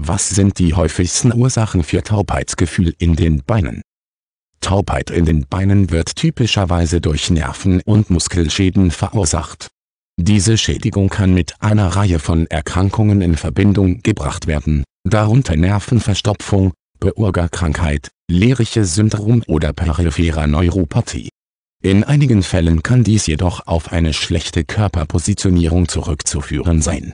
Was sind die häufigsten Ursachen für Taubheitsgefühl in den Beinen? Taubheit in den Beinen wird typischerweise durch Nerven- und Muskelschäden verursacht. Diese Schädigung kann mit einer Reihe von Erkrankungen in Verbindung gebracht werden, darunter Nervenverstopfung, Beurgerkrankheit, Leriche-Syndrom oder peripherer Neuropathie. In einigen Fällen kann dies jedoch auf eine schlechte Körperpositionierung zurückzuführen sein.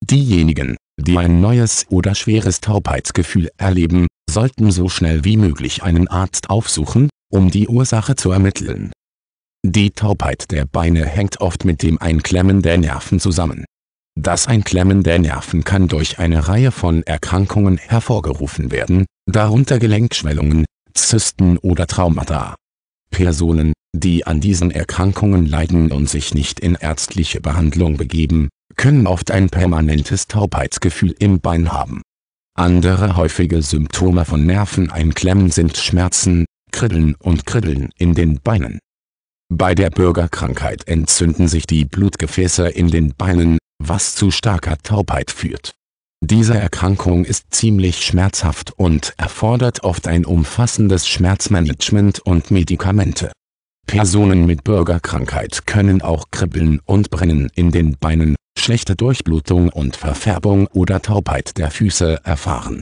Diejenigen, die ein neues oder schweres Taubheitsgefühl erleben, sollten so schnell wie möglich einen Arzt aufsuchen, um die Ursache zu ermitteln. Die Taubheit der Beine hängt oft mit dem Einklemmen der Nerven zusammen. Das Einklemmen der Nerven kann durch eine Reihe von Erkrankungen hervorgerufen werden, darunter Gelenkschwellungen, Zysten oder Traumata. Personen, die an diesen Erkrankungen leiden und sich nicht in ärztliche Behandlung begeben, können oft ein permanentes Taubheitsgefühl im Bein haben. Andere häufige Symptome von Nerveneinklemmen sind Schmerzen, Kribbeln und Kribbeln in den Beinen. Bei der Bürgerkrankheit entzünden sich die Blutgefäße in den Beinen, was zu starker Taubheit führt. Diese Erkrankung ist ziemlich schmerzhaft und erfordert oft ein umfassendes Schmerzmanagement und Medikamente. Personen mit Bürgerkrankheit können auch Kribbeln und Brennen in den Beinen, schlechte Durchblutung und Verfärbung oder Taubheit der Füße erfahren.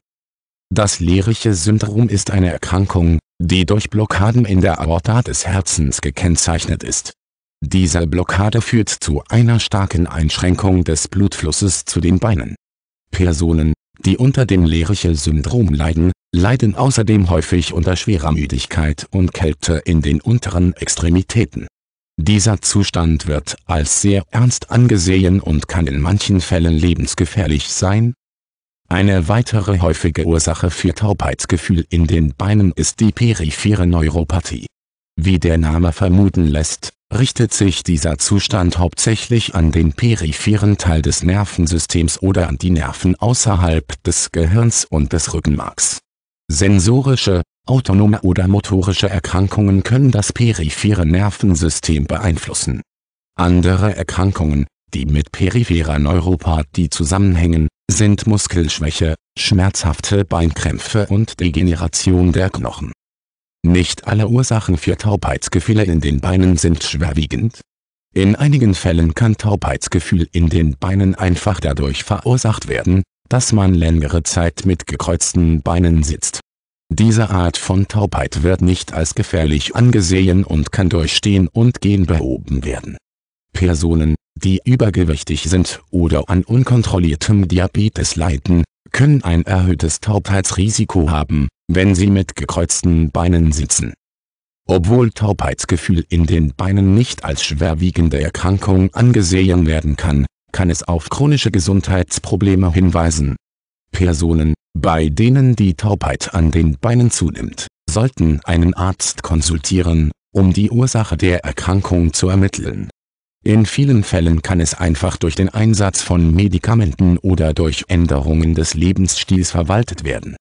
Das lerische Syndrom ist eine Erkrankung, die durch Blockaden in der Aorta des Herzens gekennzeichnet ist. Diese Blockade führt zu einer starken Einschränkung des Blutflusses zu den Beinen. Personen, die unter dem lerische Syndrom leiden, leiden außerdem häufig unter schwerer Müdigkeit und Kälte in den unteren Extremitäten. Dieser Zustand wird als sehr ernst angesehen und kann in manchen Fällen lebensgefährlich sein. Eine weitere häufige Ursache für Taubheitsgefühl in den Beinen ist die periphere Neuropathie. Wie der Name vermuten lässt, richtet sich dieser Zustand hauptsächlich an den peripheren Teil des Nervensystems oder an die Nerven außerhalb des Gehirns und des Rückenmarks Sensorische, autonome oder motorische Erkrankungen können das periphere Nervensystem beeinflussen. Andere Erkrankungen, die mit peripherer Neuropathie zusammenhängen, sind Muskelschwäche, schmerzhafte Beinkrämpfe und Degeneration der Knochen. Nicht alle Ursachen für Taubheitsgefühle in den Beinen sind schwerwiegend. In einigen Fällen kann Taubheitsgefühl in den Beinen einfach dadurch verursacht werden, dass man längere Zeit mit gekreuzten Beinen sitzt. Diese Art von Taubheit wird nicht als gefährlich angesehen und kann durch Stehen und Gehen behoben werden. Personen, die übergewichtig sind oder an unkontrolliertem Diabetes leiden, können ein erhöhtes Taubheitsrisiko haben, wenn sie mit gekreuzten Beinen sitzen. Obwohl Taubheitsgefühl in den Beinen nicht als schwerwiegende Erkrankung angesehen werden kann, kann es auf chronische Gesundheitsprobleme hinweisen. Personen, bei denen die Taubheit an den Beinen zunimmt, sollten einen Arzt konsultieren, um die Ursache der Erkrankung zu ermitteln. In vielen Fällen kann es einfach durch den Einsatz von Medikamenten oder durch Änderungen des Lebensstils verwaltet werden